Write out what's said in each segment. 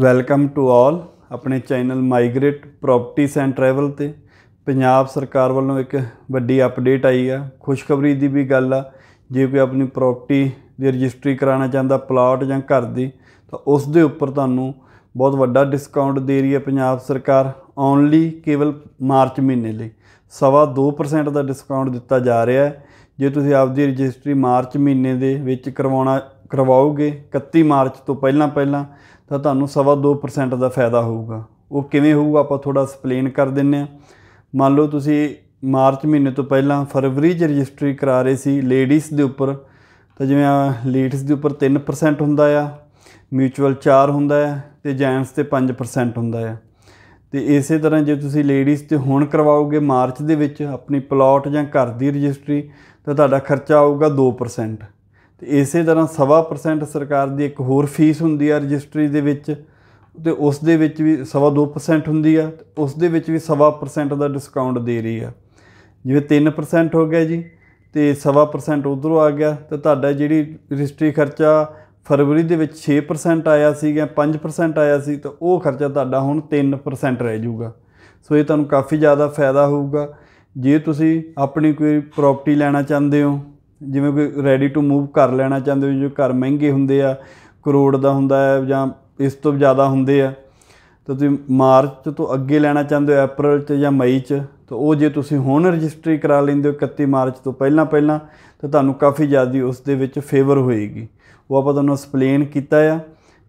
welcome to all ਆਪਣੇ channel migrate properties and travel ਤੇ ਪੰਜਾਬ ਸਰਕਾਰ ਵੱਲੋਂ ਇੱਕ ਵੱਡੀ ਅਪਡੇਟ ਆਈ ਆ ਖੁਸ਼ਖਬਰੀ ਦੀ ਵੀ ਗੱਲ ਆ ਜੇ ਕੋਈ ਆਪਣੀ ਪ੍ਰੌਪਰਟੀ ਦੀ ਰਜਿਸਟਰੀ ਕਰਾਉਣਾ ਚਾਹੁੰਦਾ ਪਲਾਟ ਜਾਂ ਘਰ ਦੀ ਤਾਂ ਉਸ ਦੇ ਉੱਪਰ ਤੁਹਾਨੂੰ ਬਹੁਤ ਵੱਡਾ ਡਿਸਕਾਊਂਟ ਦੇ ਰਹੀ ਹੈ ਪੰਜਾਬ ਸਰਕਾਰ ਓਨਲੀ ਕੇਵਲ ਮਾਰਚ ਮਹੀਨੇ ਲਈ ਸਵਾ 2% ਦਾ ਡਿਸਕਾਊਂਟ ਦਿੱਤਾ ਜਾ ਰਿਹਾ ਹੈ ਜੇ ਤੁਸੀਂ ਆਪਦੀ ਰਜਿਸਟਰੀ ਮਾਰਚ ਮਹੀਨੇ ਦੇ ਵਿੱਚ ਕਰਵਾਉਣਾ ਕਰਵਾਓਗੇ 31 ਮਾਰਚ ਤੋਂ ਪਹਿਲਾਂ ਪਹਿਲਾਂ ਤਾਂ ਤੁਹਾਨੂੰ 2.5% ਦਾ ਫਾਇਦਾ ਹੋਊਗਾ ਉਹ ਕਿਵੇਂ ਹੋਊਗਾ ਆਪਾਂ ਥੋੜਾ ਐਕਸਪਲੇਨ ਕਰ ਦਿੰਨੇ ਆ ਮੰਨ ਲਓ ਤੁਸੀਂ ਮਾਰਚ ਮਹੀਨੇ ਤੋਂ ਪਹਿਲਾਂ ਫਰਵਰੀ 'ਚ ਰਜਿਸਟਰੀ ਕਰਾ ਰਹੇ ਸੀ ਲੇਡੀਜ਼ ਦੇ ਉੱਪਰ ਤਾਂ ਜਿਵੇਂ ਲੇਡੀਜ਼ ਦੇ ਉੱਪਰ 3% ਹੁੰਦਾ ਆ ਮਿਊਚੁਅਲ 4 ਹੁੰਦਾ ਆ ਤੇ ਜੈਂਟਸ ਤੇ 5% ਹੁੰਦਾ ਆ ਤੇ ਇਸੇ ਤਰ੍ਹਾਂ ਜੇ ਤੁਸੀਂ ਲੇਡੀਜ਼ ਤੇ ਹੁਣ ਕਰਵਾਓਗੇ ਮਾਰਚ ਦੇ ਵਿੱਚ ਆਪਣੀ ਪਲਾਟ ਜਾਂ ਘਰ ਦੀ ਰਜਿਸਟਰੀ ਤਾਂ ਤੁਹਾਡਾ ਖਰਚਾ ਆਊਗਾ 2% ਤੇ ਇਸੇ ਤਰ੍ਹਾਂ 1.5% ਸਰਕਾਰ ਦੀ ਇੱਕ ਹੋਰ ਫੀਸ ਹੁੰਦੀ ਆ ਰਜਿਸਟਰੀ ਦੇ ਵਿੱਚ ਤੇ ਉਸ ਦੇ ਵਿੱਚ ਵੀ 2.5% ਹੁੰਦੀ ਆ ਉਸ ਦੇ ਵਿੱਚ ਵੀ 1.5% ਦਾ ਡਿਸਕਾਊਂਟ ਦੇ ਰਹੀ ਆ ਜਿਵੇਂ 3% ਹੋ ਗਿਆ ਜੀ ਤੇ 1.5% ਉਧਰੋਂ ਆ ਗਿਆ ਤੇ ਤੁਹਾਡਾ ਜਿਹੜੀ ਰਜਿਸਟਰੀ ਖਰਚਾ ਫਰਵਰੀ ਦੇ ਵਿੱਚ 6% ਆਇਆ ਸੀਗਾ 5% ਆਇਆ ਸੀ ਤਾਂ ਉਹ ਖਰਚਾ ਤੁਹਾਡਾ ਹੁਣ 3% ਰਹਿ ਜਾਊਗਾ ਸੋ ਇਹ ਤੁਹਾਨੂੰ ਕਾਫੀ ਜ਼ਿਆਦਾ ਫਾਇਦਾ ਹੋਊਗਾ ਜੇ ਤੁਸੀਂ ਆਪਣੀ ਕੋਈ ਪ੍ਰਾਪਰਟੀ ਲੈਣਾ ਚਾਹੁੰਦੇ ਹੋ ਜਿਵੇਂ ਕੋਈ ਰੈਡੀ ਟੂ ਮੂਵ ਕਰ ਲੈਣਾ ਚਾਹੁੰਦੇ ਹੋ ਜੋ ਘਰ ਮਹਿੰਗੇ ਹੁੰਦੇ ਆ ਕਰੋੜ ਦਾ ਹੁੰਦਾ ਹੈ ਜਾਂ ਇਸ ਤੋਂ ਜ਼ਿਆਦਾ ਹੁੰਦੇ ਆ ਤਾਂ ਤੁਸੀਂ ਮਾਰਚ ਤੋਂ ਅੱਗੇ ਲੈਣਾ ਚਾਹੁੰਦੇ ਹੋ ਅਪ੍ਰੈਲ 'ਚ ਜਾਂ ਮਈ 'ਚ ਤਾਂ ਉਹ ਜੇ ਤੁਸੀਂ ਹੁਣ ਰਜਿਸਟਰੀ ਕਰਾ ਲੈਂਦੇ ਹੋ 31 ਮਾਰਚ ਤੋਂ ਪਹਿਲਾਂ ਪਹਿਲਾਂ ਤਾਂ ਤੁਹਾਨੂੰ ਕਾਫੀ ਜ਼ਿਆਦੀ ਉਸ ਦੇ ਵਿੱਚ ਫੇਵਰ ਹੋਏਗੀ ਉਹ ਆਪਾਂ ਤੁਹਾਨੂੰ ਐਕਸਪਲੇਨ ਕੀਤਾ ਆ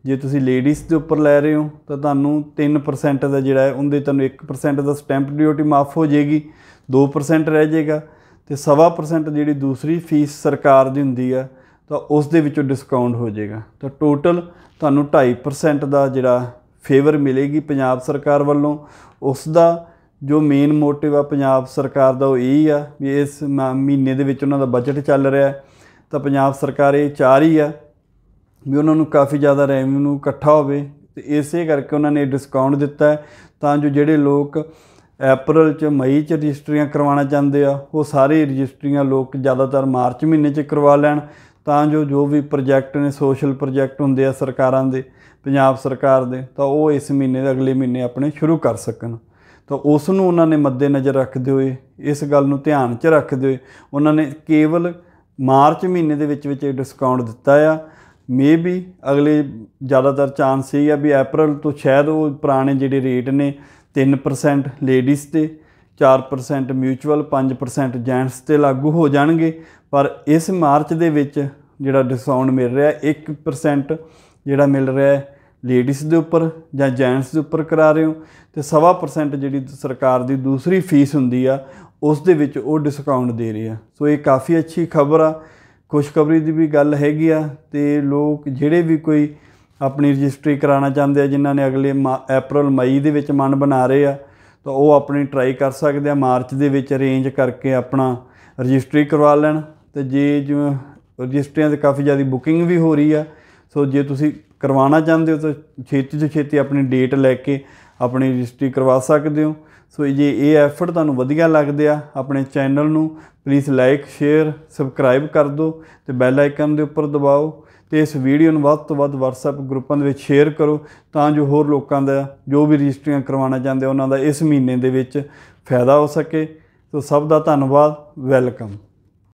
ਜੇ ਤੁਸੀਂ ਲੇਡੀਜ਼ ਦੇ ਉੱਪਰ ਲੈ ਰਹੇ ਹੋ ਤਾਂ ਤੁਹਾਨੂੰ 3% ਦਾ ਜਿਹੜਾ ਹੈ ਉਹਦੇ ਤੁਹਾਨੂੰ 1% ਦਾ ਸਟੈਂਪ ਡਿਊਟੀ ਮਾਫ ਹੋ ਜਾਏਗੀ 2% ਰਹਿ ਜਾਏਗਾ ਤੇ 1.5% ਜਿਹੜੀ ਦੂਸਰੀ ਫੀਸ ਸਰਕਾਰ ਦੀ ਹੁੰਦੀ ਆ ਤਾਂ ਉਸ ਦੇ ਵਿੱਚੋਂ ਡਿਸਕਾਊਂਟ ਹੋ ਜਾਏਗਾ ਤਾਂ ਟੋਟਲ ਤੁਹਾਨੂੰ 2.5% ਦਾ ਜਿਹੜਾ ਫੇਵਰ ਮਿਲੇਗੀ ਪੰਜਾਬ ਸਰਕਾਰ ਵੱਲੋਂ ਉਸ ਦਾ ਜੋ ਮੇਨ ਮੋਟਿਵ ਆ ਪੰਜਾਬ ਸਰਕਾਰ ਦਾ ਉਹ ਇਹੀ ਆ ਵੀ ਇਸ ਮਹੀਨੇ ਦੇ ਵਿੱਚ ਉਹਨਾਂ ਦਾ ਬਜਟ ਚੱਲ ਰਿਹਾ ਤਾਂ ਪੰਜਾਬ ਸਰਕਾਰ ਇਹ ਚਾਹ ਰਹੀ ਆ ਵੀ ਉਹਨਾਂ ਨੂੰ ਕਾਫੀ ਜ਼ਿਆਦਾ ਰੈਵਨਿਊ ਇਕੱਠਾ ਹੋਵੇ ਤੇ ਇਸੇ ਕਰਕੇ ਉਹਨਾਂ ਨੇ ਡਿਸਕਾਊਂਟ ਦਿੱਤਾ ਤਾਂ ਜੋ ਜਿਹੜੇ ਲੋਕ ਅਪ੍ਰੈਲ ਚ ਮਈ ਚ ਰਜਿਸਟਰੀਆਂ ਕਰਵਾਉਣਾ ਚਾਹੁੰਦੇ ਆ ਉਹ ਸਾਰੀ ਰਜਿਸਟਰੀਆਂ ਲੋਕ ਜ਼ਿਆਦਾਤਰ ਮਾਰਚ ਮਹੀਨੇ ਚ ਕਰਵਾ ਲੈਣ ਤਾਂ ਜੋ ਜੋ ਵੀ ਪ੍ਰੋਜੈਕਟ ਨੇ ਸੋਸ਼ਲ ਪ੍ਰੋਜੈਕਟ ਹੁੰਦੇ ਆ ਸਰਕਾਰਾਂ ਦੇ ਪੰਜਾਬ ਸਰਕਾਰ ਦੇ ਤਾਂ ਉਹ ਇਸ ਮਹੀਨੇ ਦੇ ਅਗਲੇ ਮਹੀਨੇ ਆਪਣੇ ਸ਼ੁਰੂ ਕਰ ਸਕਣ ਤਾਂ ਉਸ ਨੂੰ ਉਹਨਾਂ ਨੇ ਮੱਦੇ ਨਜ਼ਰ ਰੱਖਦੇ ਹੋਏ ਇਸ ਗੱਲ ਨੂੰ ਧਿਆਨ 'ਚ ਰੱਖਦੇ ਹੋਏ ਉਹਨਾਂ ਨੇ ਕੇਵਲ ਮਾਰਚ ਮਹੀਨੇ ਦੇ ਵਿੱਚ ਵਿੱਚ ਡਿਸਕਾਊਂਟ ਦਿੱਤਾ ਆ ਮੇਬੀ ਅਗਲੇ ਜ਼ਿਆਦਾਤਰ ਚਾਂਸ ਇਹ ਆ ਵੀ April ਤੋਂ ਸ਼ਾਇਦ ਉਹ ਪੁਰਾਣੇ ਜਿਹੜੇ ਰੇਟ ਨੇ 3% ਲੇਡੀਜ਼ ਤੇ 4% ਮਿਊਚੁਅਲ 5% ਜੈਂਟਸ ਤੇ ਲਾਗੂ ਹੋ ਜਾਣਗੇ ਪਰ ਇਸ ਮਾਰਚ ਦੇ ਵਿੱਚ ਜਿਹੜਾ ਡਿਸਕਾਊਂਟ ਮਿਲ ਰਿਹਾ 1% ਜਿਹੜਾ ਮਿਲ ਰਿਹਾ ਲੇਡੀਜ਼ ਦੇ ਉੱਪਰ ਜਾਂ ਜੈਂਟਸ ਦੇ ਉੱਪਰ ਕਰਾ ਰਹੇ ਹੋ ਤੇ 1.5% ਜਿਹੜੀ ਸਰਕਾਰ ਦੀ ਦੂਸਰੀ ਫੀਸ ਹੁੰਦੀ ਆ ਉਸ ਦੇ ਵਿੱਚ ਉਹ ਡਿਸਕਾਊਂਟ ਦੇ ਰਹੇ ਆ ਸੋ ਇਹ ਕਾਫੀ ਅੱਛੀ ਖਬਰ ਆ ਖੁਸ਼ਖਬਰੀ ਦੀ ਵੀ ਗੱਲ ਹੈਗੀ ਆ ਤੇ ਲੋਕ ਜਿਹੜੇ ਵੀ ਕੋਈ ਆਪਣੀ ਰਜਿਸਟਰੀ ਕਰਾਉਣਾ ਚਾਹੁੰਦੇ ਆ ਜਿਨ੍ਹਾਂ ਨੇ ਅਗਲੇ ਅਪ੍ਰੈਲ ਮਈ ਦੇ ਵਿੱਚ ਮਨ ਬਣਾ ਰਹੇ ਆ ਤਾਂ ਉਹ ਆਪਣੀ ਟਰਾਈ ਕਰ ਸਕਦੇ ਆ ਮਾਰਚ ਦੇ ਵਿੱਚ ਅਰੇਂਜ ਕਰਕੇ ਆਪਣਾ ਰਜਿਸਟਰੀ ਕਰਵਾ ਲੈਣ ਤੇ ਜੇ ਜਿਵੇਂ ਰਜਿਸਟਰੀਆਂ ਤੇ ਕਾਫੀ ਜ਼ਿਆਦਾ ਬੁਕਿੰਗ ਵੀ ਹੋ ਰਹੀ ਆ ਸੋ ਜੇ ਤੁਸੀਂ ਕਰਵਾਉਣਾ ਚਾਹੁੰਦੇ ਹੋ ਤਾਂ ਛੇਤੀ ਤੋਂ ਛੇਤੀ ਆਪਣੀ ਡੇਟ ਲੈ ਕੇ ਆਪਣੀ ਰਜਿਸਟਰੀ ਕਰਵਾ ਸਕਦੇ ਹੋ ਸੋ ਜੇ ਇਹ ਐਫਰਟ ਤੁਹਾਨੂੰ ਵਧੀਆ ਲੱਗਦੇ ਆ ਆਪਣੇ ਚੈਨਲ ਨੂੰ ਪਲੀਜ਼ ਲਾਈਕ ਸ਼ੇਅਰ ਸਬਸਕ੍ਰਾਈਬ ਕਰ ਦਿਓ ਤੇ ਬੈਲ ਆਈਕਨ ਦੇ ਉੱਪਰ ਦਬਾਓ ਤੇ ਇਸ ਵੀਡੀਓ ਨੂੰ ਵੱਧ ਤੋਂ ਵੱਧ WhatsApp ਗਰੁੱਪਾਂ ਦੇ ਵਿੱਚ ਸ਼ੇਅਰ ਕਰੋ ਤਾਂ ਜੋ ਹੋਰ ਲੋਕਾਂ ਦਾ ਜੋ ਵੀ ਰਜਿਸਟਰੀਆਂ ਕਰਵਾਉਣਾ ਚਾਹੁੰਦੇ ਉਹਨਾਂ ਦਾ ਇਸ ਮਹੀਨੇ ਦੇ ਵਿੱਚ ਫਾਇਦਾ ਹੋ ਸਕੇ ਸੋ ਸਭ ਦਾ ਧੰਨਵਾਦ ਵੈਲਕਮ